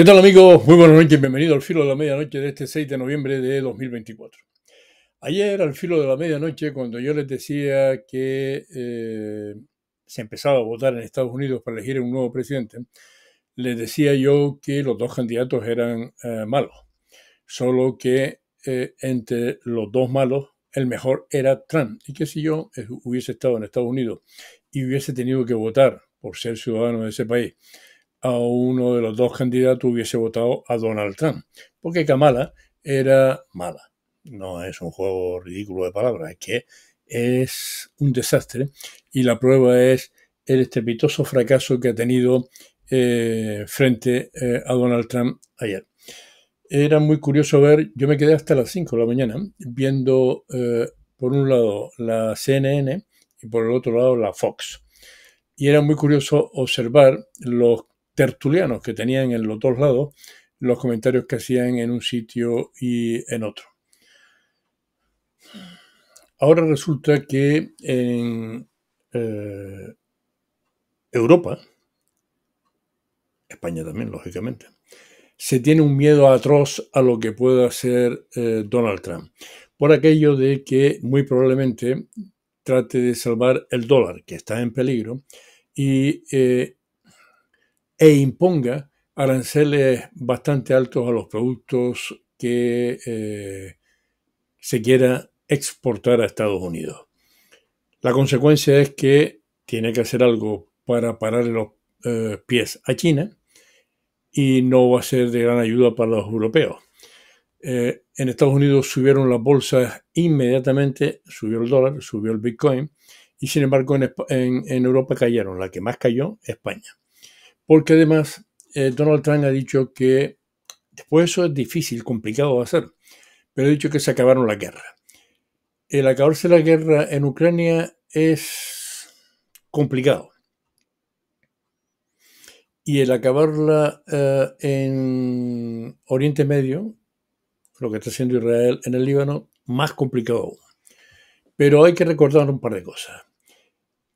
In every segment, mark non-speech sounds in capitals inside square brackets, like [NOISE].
¿Qué tal amigos? Muy buenas noches, bienvenido al filo de la medianoche de este 6 de noviembre de 2024. Ayer al filo de la medianoche, cuando yo les decía que eh, se empezaba a votar en Estados Unidos para elegir un nuevo presidente, les decía yo que los dos candidatos eran eh, malos, solo que eh, entre los dos malos el mejor era Trump y que si yo hubiese estado en Estados Unidos y hubiese tenido que votar por ser ciudadano de ese país a uno de los dos candidatos hubiese votado a Donald Trump, porque Kamala era mala. No es un juego ridículo de palabras, es que es un desastre y la prueba es el estrepitoso fracaso que ha tenido eh, frente eh, a Donald Trump ayer. Era muy curioso ver, yo me quedé hasta las 5 de la mañana viendo eh, por un lado la CNN y por el otro lado la Fox. Y era muy curioso observar los tertulianos que tenían en los dos lados los comentarios que hacían en un sitio y en otro. Ahora resulta que en eh, Europa, España también, lógicamente, se tiene un miedo atroz a lo que pueda hacer eh, Donald Trump, por aquello de que muy probablemente trate de salvar el dólar, que está en peligro, y eh, e imponga aranceles bastante altos a los productos que eh, se quiera exportar a Estados Unidos. La consecuencia es que tiene que hacer algo para parar los eh, pies a China y no va a ser de gran ayuda para los europeos. Eh, en Estados Unidos subieron las bolsas inmediatamente, subió el dólar, subió el Bitcoin y sin embargo en Europa cayeron. La que más cayó, España. Porque además eh, Donald Trump ha dicho que, después eso es difícil, complicado a hacer, pero ha dicho que se acabaron la guerra. El acabarse la guerra en Ucrania es complicado. Y el acabarla eh, en Oriente Medio, lo que está haciendo Israel en el Líbano, más complicado Pero hay que recordar un par de cosas.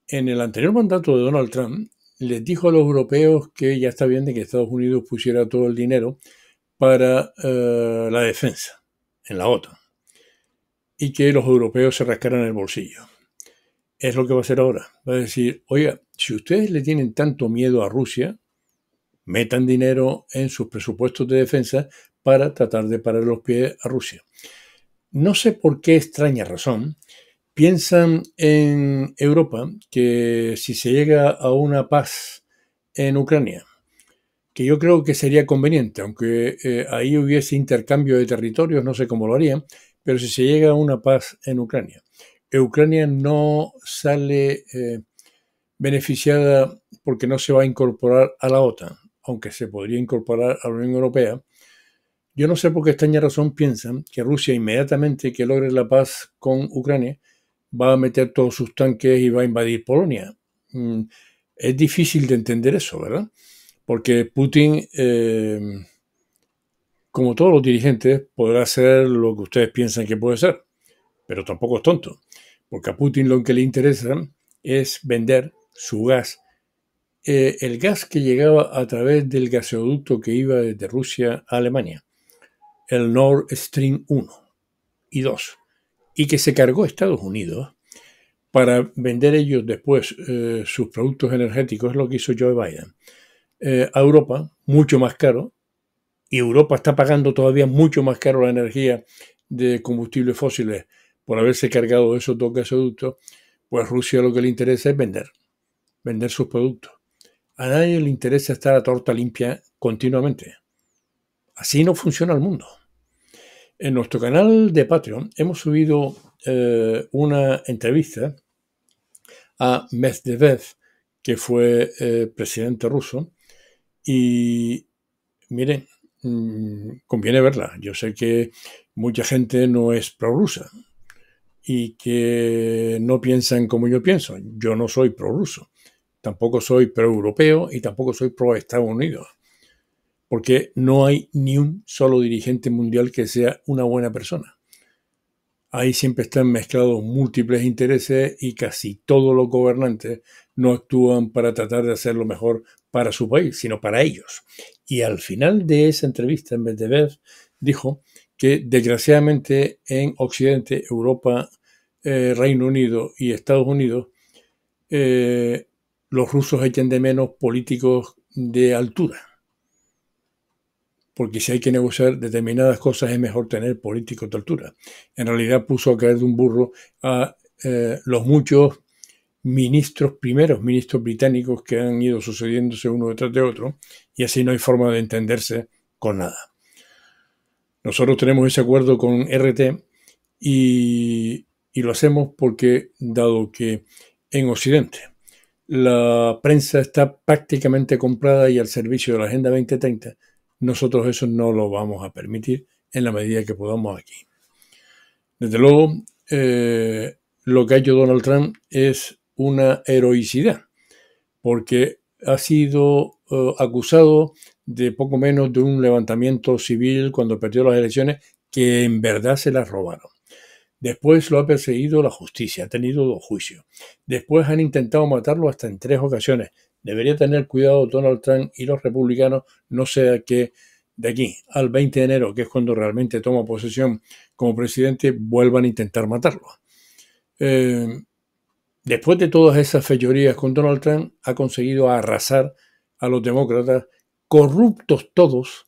En el anterior mandato de Donald Trump, les dijo a los europeos que ya está bien de que Estados Unidos pusiera todo el dinero para eh, la defensa en la OTAN y que los europeos se rascaran el bolsillo. Es lo que va a hacer ahora. Va a decir, oiga, si ustedes le tienen tanto miedo a Rusia, metan dinero en sus presupuestos de defensa para tratar de parar los pies a Rusia. No sé por qué extraña razón, Piensan en Europa que si se llega a una paz en Ucrania, que yo creo que sería conveniente, aunque eh, ahí hubiese intercambio de territorios, no sé cómo lo harían, pero si se llega a una paz en Ucrania, Ucrania no sale eh, beneficiada porque no se va a incorporar a la OTAN, aunque se podría incorporar a la Unión Europea. Yo no sé por qué extraña razón piensan que Rusia inmediatamente que logre la paz con Ucrania va a meter todos sus tanques y va a invadir Polonia. Mm, es difícil de entender eso, ¿verdad? Porque Putin, eh, como todos los dirigentes, podrá hacer lo que ustedes piensan que puede ser, pero tampoco es tonto, porque a Putin lo que le interesa es vender su gas. Eh, el gas que llegaba a través del gasoducto que iba desde Rusia a Alemania, el Nord Stream 1 y 2 y que se cargó Estados Unidos para vender ellos después eh, sus productos energéticos, es lo que hizo Joe Biden, eh, a Europa, mucho más caro, y Europa está pagando todavía mucho más caro la energía de combustibles fósiles por haberse cargado esos dos gasoductos, pues Rusia lo que le interesa es vender, vender sus productos. A nadie le interesa estar a torta limpia continuamente. Así no funciona el mundo. En nuestro canal de Patreon hemos subido eh, una entrevista a Medvedev, que fue eh, presidente ruso, y miren, mm, conviene verla. Yo sé que mucha gente no es pro-rusa y que no piensan como yo pienso. Yo no soy pro-ruso, tampoco soy pro-europeo y tampoco soy pro Estados Unidos porque no hay ni un solo dirigente mundial que sea una buena persona. Ahí siempre están mezclados múltiples intereses y casi todos los gobernantes no actúan para tratar de hacer lo mejor para su país, sino para ellos. Y al final de esa entrevista, en ver dijo que desgraciadamente en Occidente, Europa, eh, Reino Unido y Estados Unidos, eh, los rusos echan de menos políticos de altura porque si hay que negociar determinadas cosas es mejor tener políticos de altura. En realidad puso a caer de un burro a eh, los muchos ministros, primeros ministros británicos que han ido sucediéndose uno detrás de otro, y así no hay forma de entenderse con nada. Nosotros tenemos ese acuerdo con RT y, y lo hacemos porque, dado que en Occidente la prensa está prácticamente comprada y al servicio de la Agenda 2030, nosotros eso no lo vamos a permitir en la medida que podamos aquí. Desde luego, eh, lo que ha hecho Donald Trump es una heroicidad, porque ha sido eh, acusado de poco menos de un levantamiento civil cuando perdió las elecciones, que en verdad se las robaron. Después lo ha perseguido la justicia, ha tenido dos juicios. Después han intentado matarlo hasta en tres ocasiones, Debería tener cuidado Donald Trump y los republicanos, no sea que de aquí al 20 de enero, que es cuando realmente toma posesión como presidente, vuelvan a intentar matarlo. Eh, después de todas esas fechorías con Donald Trump, ha conseguido arrasar a los demócratas, corruptos todos.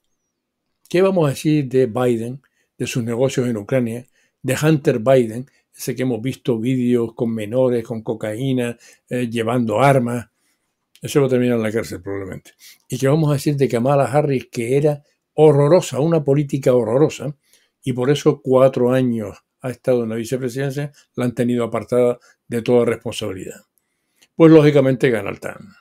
¿Qué vamos a decir de Biden, de sus negocios en Ucrania, de Hunter Biden, ese que hemos visto vídeos con menores, con cocaína, eh, llevando armas? Eso va a terminar en la cárcel probablemente. Y que vamos a decir de Kamala Harris que era horrorosa, una política horrorosa, y por eso cuatro años ha estado en la vicepresidencia, la han tenido apartada de toda responsabilidad. Pues lógicamente gana el TAN.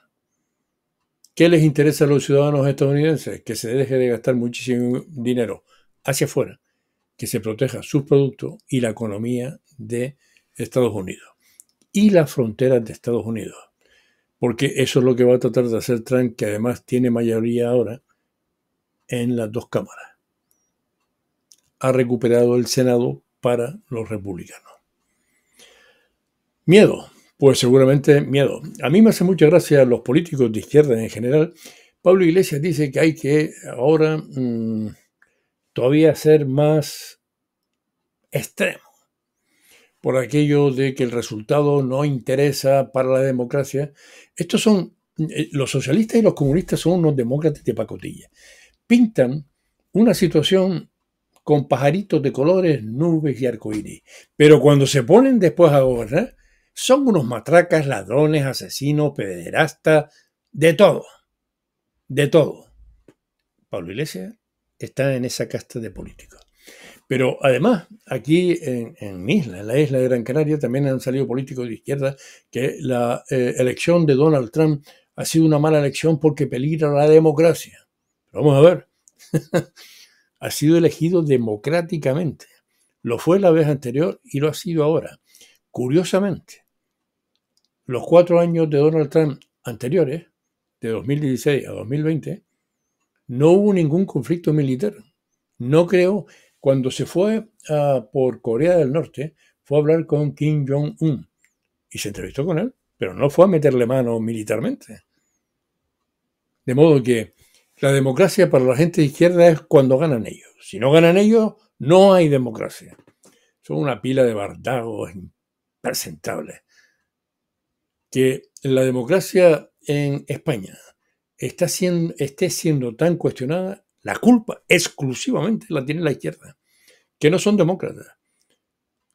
¿Qué les interesa a los ciudadanos estadounidenses? Que se deje de gastar muchísimo dinero hacia afuera, que se proteja sus productos y la economía de Estados Unidos y las fronteras de Estados Unidos porque eso es lo que va a tratar de hacer Trump, que además tiene mayoría ahora en las dos cámaras. Ha recuperado el Senado para los republicanos. Miedo, pues seguramente miedo. A mí me hace mucha gracia los políticos de izquierda en general. Pablo Iglesias dice que hay que ahora mm, todavía ser más extremo por aquello de que el resultado no interesa para la democracia. Estos son, eh, los socialistas y los comunistas son unos demócratas de pacotilla. Pintan una situación con pajaritos de colores, nubes y arcoíris. Pero cuando se ponen después a gobernar, son unos matracas, ladrones, asesinos, pederastas, de todo. De todo. Pablo Iglesias está en esa casta de políticos. Pero además, aquí en, isla, en la isla de Gran Canaria, también han salido políticos de izquierda que la eh, elección de Donald Trump ha sido una mala elección porque peligra la democracia. vamos a ver. [LAUGHS] ha sido elegido democráticamente. Lo fue la vez anterior y lo ha sido ahora. Curiosamente, los cuatro años de Donald Trump anteriores, de 2016 a 2020, no hubo ningún conflicto militar. No creo... Cuando se fue ah, por Corea del Norte, fue a hablar con Kim Jong-un y se entrevistó con él, pero no fue a meterle mano militarmente. De modo que la democracia para la gente de izquierda es cuando ganan ellos. Si no ganan ellos, no hay democracia. Son una pila de bardagos impresentables. Que la democracia en España está siendo, esté siendo tan cuestionada la culpa exclusivamente la tiene la izquierda, que no son demócratas.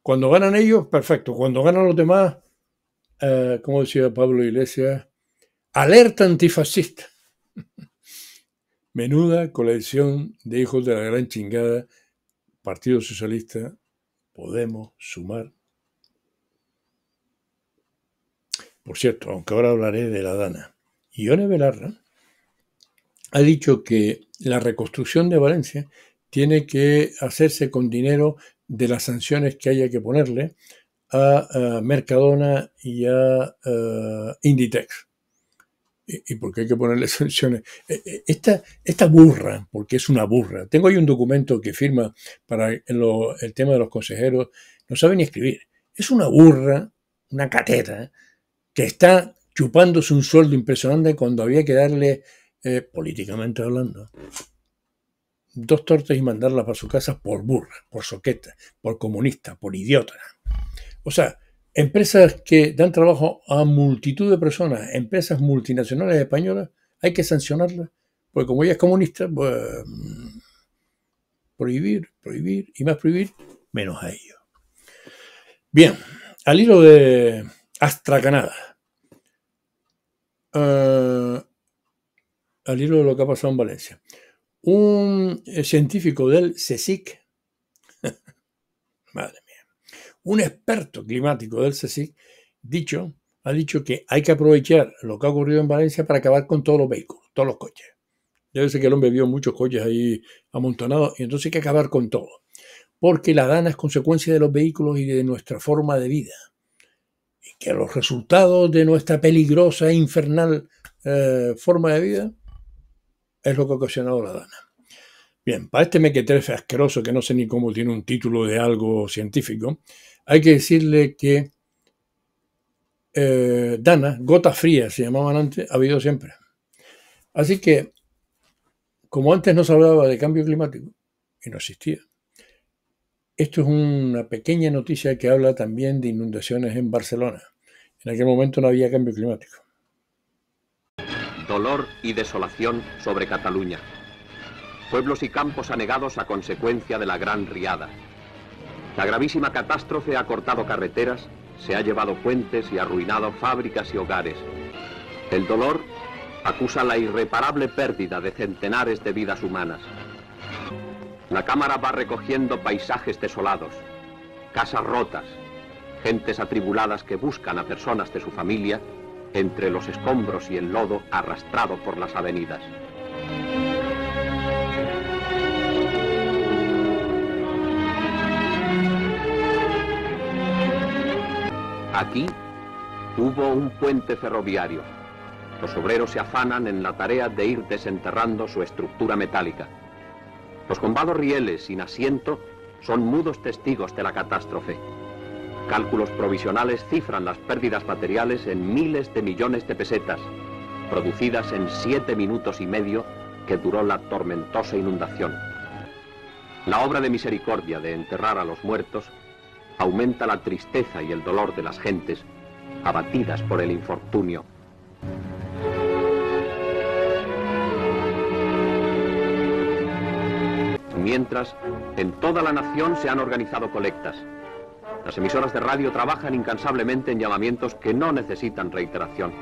Cuando ganan ellos, perfecto. Cuando ganan los demás, eh, como decía Pablo Iglesias, alerta antifascista. [LAUGHS] Menuda colección de hijos de la gran chingada, Partido Socialista, Podemos, Sumar. Por cierto, aunque ahora hablaré de la Dana. Ione Belarra ha dicho que la reconstrucción de Valencia tiene que hacerse con dinero de las sanciones que haya que ponerle a, Mercadona y a, Inditex. Y, por qué hay que ponerle [LAUGHS] sanciones. E, e, esta, burra, porque es una burra. Tengo ahí un documento que firma para el tema de los consejeros. No sabe ni escribir. Es una burra, una cateta, que está chupándose un sueldo impresionante cuando había que darle eh, políticamente hablando, dos tortas y mandarlas para su casa por burra, por soqueta, por comunista, por idiota. O sea, empresas que dan trabajo a multitud de personas, empresas multinacionales españolas, hay que sancionarlas, porque como ella es comunista, pues, prohibir, prohibir y más prohibir, menos a ellos. Bien, al hilo de Astracanada. Uh, al hilo de lo que ha pasado en Valencia. Un eh, científico del CSIC, [LAUGHS] madre mía, un experto climático del CSIC, dicho, ha dicho que hay que aprovechar lo que ha ocurrido en Valencia para acabar con todos los vehículos, todos los coches. Debe ser que el hombre vio muchos coches ahí amontonados y entonces hay que acabar con todo. Porque la dana es consecuencia de los vehículos y de nuestra forma de vida. Y que los resultados de nuestra peligrosa e infernal eh, forma de vida es lo que ha ocasionado la dana. Bien, para este mequetrefe asqueroso, que no sé ni cómo tiene un título de algo científico, hay que decirle que eh, dana, gotas frías se llamaban antes, ha habido siempre. Así que, como antes no se hablaba de cambio climático, y no existía, esto es una pequeña noticia que habla también de inundaciones en Barcelona. En aquel momento no había cambio climático dolor y desolación sobre Cataluña. Pueblos y campos anegados a consecuencia de la gran riada. La gravísima catástrofe ha cortado carreteras, se ha llevado puentes y arruinado fábricas y hogares. El dolor acusa la irreparable pérdida de centenares de vidas humanas. La cámara va recogiendo paisajes desolados, casas rotas, gentes atribuladas que buscan a personas de su familia entre los escombros y el lodo arrastrado por las avenidas. Aquí hubo un puente ferroviario. Los obreros se afanan en la tarea de ir desenterrando su estructura metálica. Los combados rieles sin asiento son mudos testigos de la catástrofe. Cálculos provisionales cifran las pérdidas materiales en miles de millones de pesetas, producidas en siete minutos y medio que duró la tormentosa inundación. La obra de misericordia de enterrar a los muertos aumenta la tristeza y el dolor de las gentes abatidas por el infortunio. Mientras, en toda la nación se han organizado colectas. Las emisoras de radio trabajan incansablemente en llamamientos que no necesitan reiteración.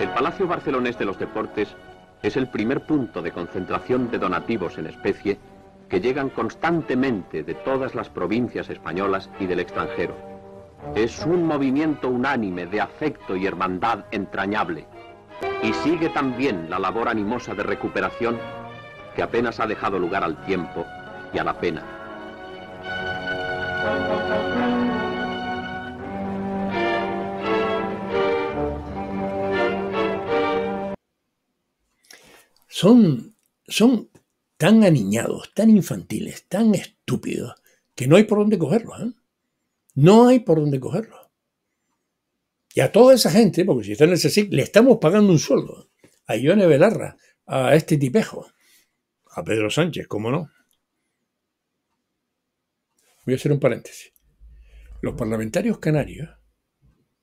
El Palacio Barcelonés de los Deportes es el primer punto de concentración de donativos en especie que llegan constantemente de todas las provincias españolas y del extranjero. Es un movimiento unánime de afecto y hermandad entrañable y sigue también la labor animosa de recuperación que apenas ha dejado lugar al tiempo y a la pena. Son, son tan aniñados, tan infantiles, tan estúpidos, que no hay por dónde cogerlos. ¿eh? No hay por dónde cogerlos. Y a toda esa gente, porque si está en el le estamos pagando un sueldo. ¿eh? A Ione Belarra, a este tipejo, a Pedro Sánchez, ¿cómo no? Voy a hacer un paréntesis. Los parlamentarios canarios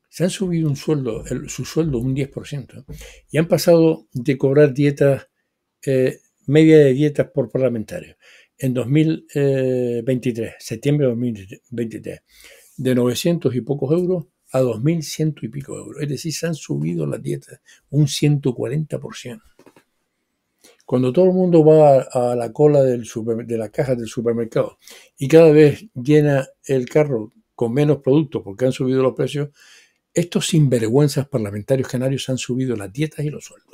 se han subido un sueldo, su sueldo un 10%, ¿eh? y han pasado de cobrar dietas media de dietas por parlamentario en 2023, septiembre de 2023, de 900 y pocos euros a 2.100 y pico euros. Es decir, se han subido las dietas un 140%. Cuando todo el mundo va a la cola de las cajas del supermercado y cada vez llena el carro con menos productos porque han subido los precios, estos sinvergüenzas parlamentarios canarios han subido las dietas y los sueldos.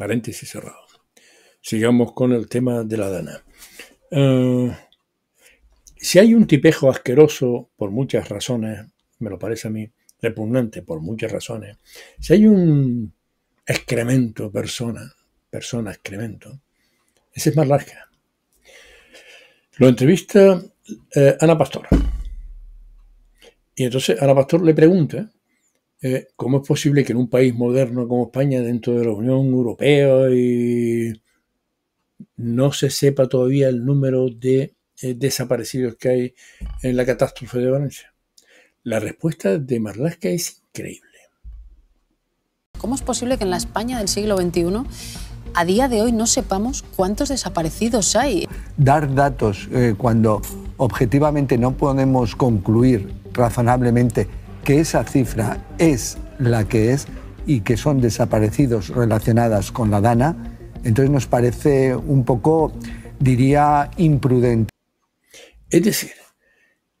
Paréntesis cerrado. Sigamos con el tema de la dana. Eh, si hay un tipejo asqueroso, por muchas razones, me lo parece a mí, repugnante por muchas razones, si hay un excremento persona, persona excremento, ese es más larga. Lo entrevista eh, Ana Pastor. Y entonces Ana Pastor le pregunta eh, ¿cómo es posible que en un país moderno como España, dentro de la Unión Europea, y no se sepa todavía el número de eh, desaparecidos que hay en la catástrofe de Valencia? La respuesta de Marlaska es increíble. ¿Cómo es posible que en la España del siglo XXI a día de hoy no sepamos cuántos desaparecidos hay? Dar datos eh, cuando objetivamente no podemos concluir razonablemente que esa cifra es la que es y que son desaparecidos relacionadas con la DANA, entonces nos parece un poco, diría, imprudente. Es decir,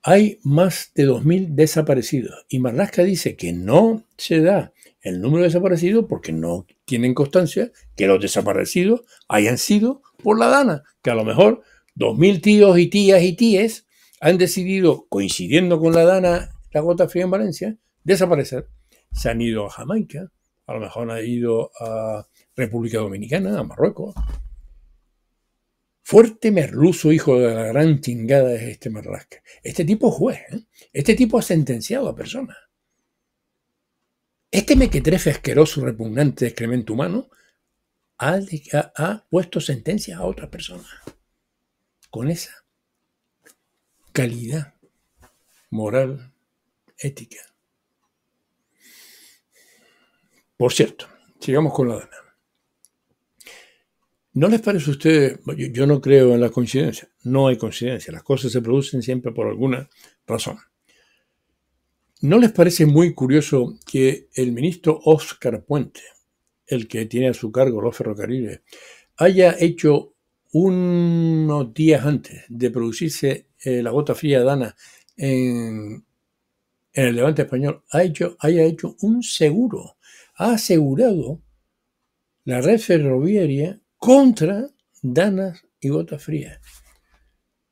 hay más de 2.000 desaparecidos y Marlaska dice que no se da el número de desaparecidos porque no tienen constancia que los desaparecidos hayan sido por la DANA, que a lo mejor 2.000 tíos y tías y tíes han decidido, coincidiendo con la DANA la gota fría en Valencia, desaparecer. Se han ido a Jamaica, a lo mejor han ido a República Dominicana, a Marruecos. Fuerte merluzo, hijo de la gran chingada, de este Marrasca. Este tipo es juez, ¿eh? este tipo ha sentenciado a personas. Este mequetrefe asqueroso, repugnante excremento humano, ha, ha puesto sentencia a otras personas. Con esa calidad moral, ética. Por cierto, sigamos con la dana. ¿No les parece a ustedes, yo, no creo en la coincidencia, no hay coincidencia, las cosas se producen siempre por alguna razón. ¿No les parece muy curioso que el ministro Oscar Puente, el que tiene a su cargo los ferrocarriles, haya hecho unos días antes de producirse eh, la gota fría dana en en el levante español ha hecho, haya hecho un seguro, ha asegurado la red ferroviaria contra danas y gotas frías.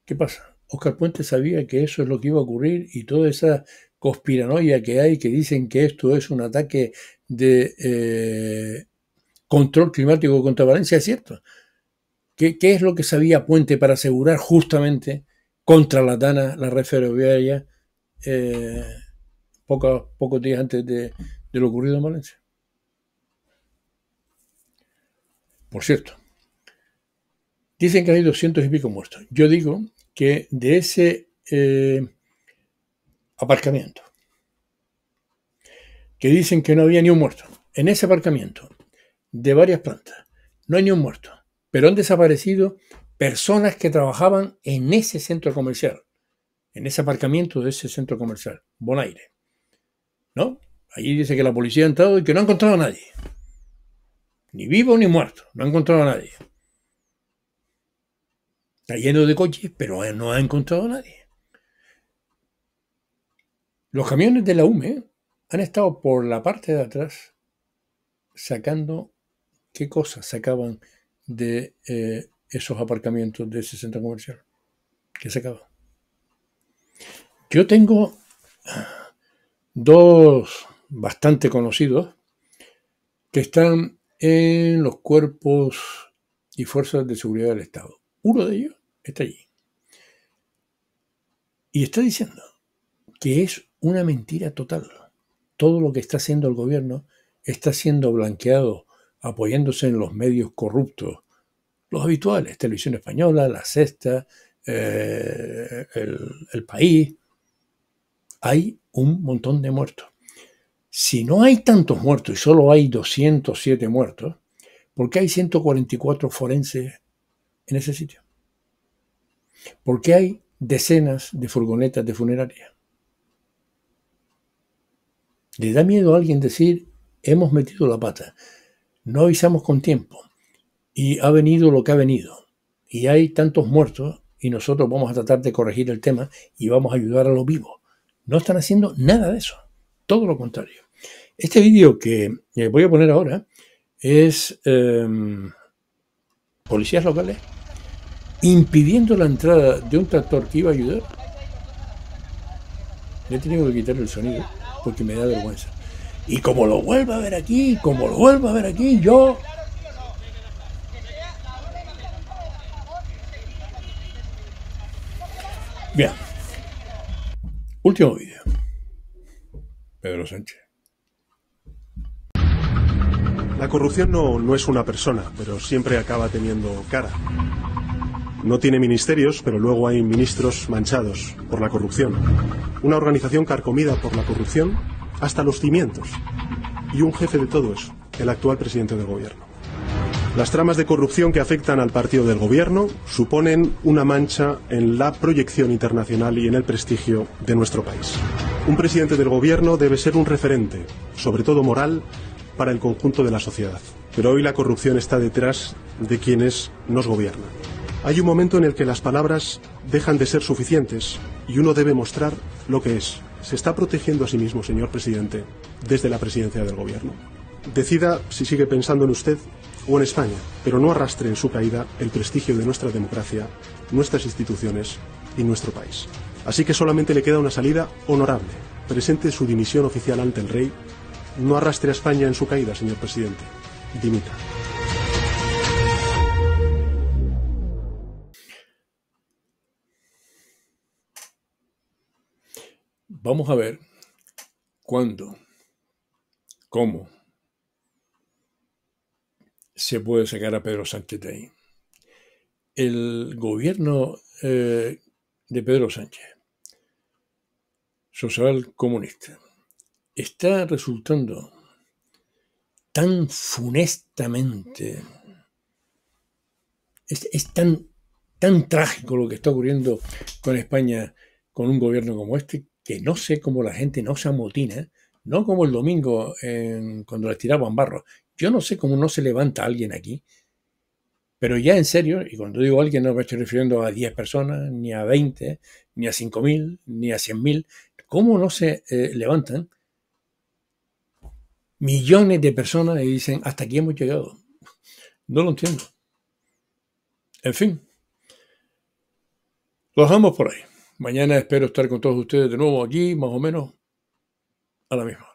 ¿Qué pasa? Oscar Puente sabía que eso es lo que iba a ocurrir y toda esa conspiranoia que hay que dicen que esto es un ataque de eh, control climático contra Valencia es cierto. ¿Qué, es lo que sabía Puente para asegurar justamente contra la Dana, la red ferroviaria? Eh, poco, pocos días antes de, lo ocurrido en Valencia. Por cierto, dicen que hay doscientos y pico muertos. Yo digo que de ese eh, aparcamiento, que dicen que no había ni un muerto, en ese aparcamiento de varias plantas, no hay ni un muerto, pero han desaparecido personas que trabajaban en ese centro comercial, en ese aparcamiento de ese centro comercial, Bonaire. ¿no? Allí dice que la policía ha entrado y que no ha encontrado a nadie. Ni vivo ni muerto, no ha encontrado a nadie. Está lleno de coches, pero no ha encontrado a nadie. Los camiones de la UME han estado por la parte de atrás sacando qué cosas sacaban de eh, esos aparcamientos de ese centro comercial. ¿Qué sacaban? Yo tengo dos bastante conocidos que están en los cuerpos y fuerzas de seguridad del Estado. Uno de ellos está allí. Y está diciendo que es una mentira total. Todo lo que está haciendo el gobierno está siendo blanqueado apoyándose en los medios corruptos, los habituales, Televisión Española, La Sexta, eh, el, el País. Hay un montón de muertos. Si no hay tantos muertos y solo hay 207 muertos, ¿por qué hay 144 forenses en ese sitio? ¿Por qué hay decenas de furgonetas de funeraria? ¿Le da miedo a alguien decir, hemos metido la pata, no avisamos con tiempo y ha venido lo que ha venido y hay tantos muertos y nosotros vamos a tratar de corregir el tema y vamos a ayudar a los vivos? No están haciendo nada de eso. Todo lo contrario. Este vídeo que eh, voy a poner ahora es em, policías locales impidiendo la entrada de un tractor que iba a ayudar. Le he tenido que quitar el sonido porque me da vergüenza. Y como lo vuelva a ver aquí, como lo vuelva a ver aquí, yo Bien, Último vídeo. Pedro Sánchez. La corrupción no, es una persona, pero siempre acaba teniendo cara. No tiene ministerios, pero luego hay ministros manchados por la corrupción. Una organización carcomida por la corrupción hasta los cimientos. Y un jefe de todo eso, el actual presidente del gobierno. Las tramas de corrupción que afectan al partido del gobierno suponen una mancha en la proyección internacional y en el prestigio de nuestro país. Un presidente del gobierno debe ser un referente, sobre todo moral, para el conjunto de la sociedad. Pero hoy la corrupción está detrás de quienes nos gobiernan. Hay un momento en el que las palabras dejan de ser suficientes y uno debe mostrar lo que es. Se está protegiendo a sí mismo, señor presidente, desde la presidencia del gobierno. Decida si sigue pensando en usted o en España, pero no arrastre en su caída el prestigio de nuestra democracia, nuestras instituciones y nuestro país. Así que solamente le queda una salida honorable. Presente su dimisión oficial ante el rey. No arrastre a España en su caída, señor presidente. Dimita. Vamos a ver cuándo, cómo se puede sacar a Pedro Sánchez de ahí. El gobierno eh, de Pedro Sánchez, social comunista, está resultando tan funestamente, es, tan, tan trágico lo que está ocurriendo con España, con un gobierno como este, que no sé cómo la gente no se amotina, no como el domingo cuando les tiraban barro, yo no sé cómo no se levanta alguien aquí, pero ya en serio, y cuando digo alguien no me estoy refiriendo a 10 personas, ni a 20, ni a 5.000, ni a 100.000, ¿cómo no se eh, levantan millones de personas y dicen, hasta aquí hemos llegado? No lo entiendo. En fin, lo dejamos por ahí. Mañana espero estar con todos ustedes de nuevo aquí, más o menos a la misma.